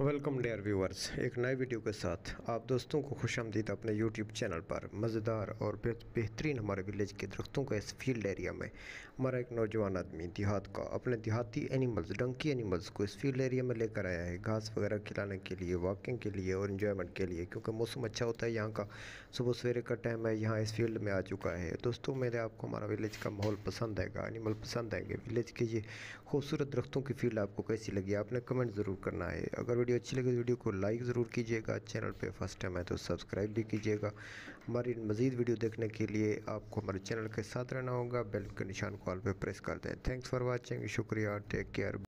welcome dare viewers एक नए video के साथ आप दोस्तों को खुश आमदीद अपने यूट्यूब चैनल पर मज़ेदार और बेहतरीन हमारे विलेज के दरख्तों का इस फील्ड एरिया में हमारा एक नौजवान आदमी देहात का अपने देहाती एनिमल्स डंकी एनिमल्स को इस फील्ड एरिया में लेकर आया है घास वगैरह खिलाने के लिए वॉकिंग के लिए और इन्जॉयमेंट के लिए क्योंकि मौसम अच्छा होता है यहाँ का सुबह सवेरे का टाइम है यहाँ इस फील्ड में आ चुका है दोस्तों मेरे आपको हमारा विलेज का माहौल पसंद आएगा एनिमल पसंद आएंगे विलेज के ये खूबसूरत दरख्तों की फील्ड आपको कैसी लगी आपने कमेंट ज़रूर करना है अगर वीडियो अच्छी लगे तो वीडियो को लाइक ज़रूर कीजिएगा चैनल पे फर्स्ट टाइम है तो सब्सक्राइब भी कीजिएगा हमारी मज़ीद वीडियो देखने के लिए आपको हमारे चैनल के साथ रहना होगा बेल के निशान कॉल पर प्रेस कर दें थैंक्स फॉर वॉचिंग शुक्रिया टेक केयर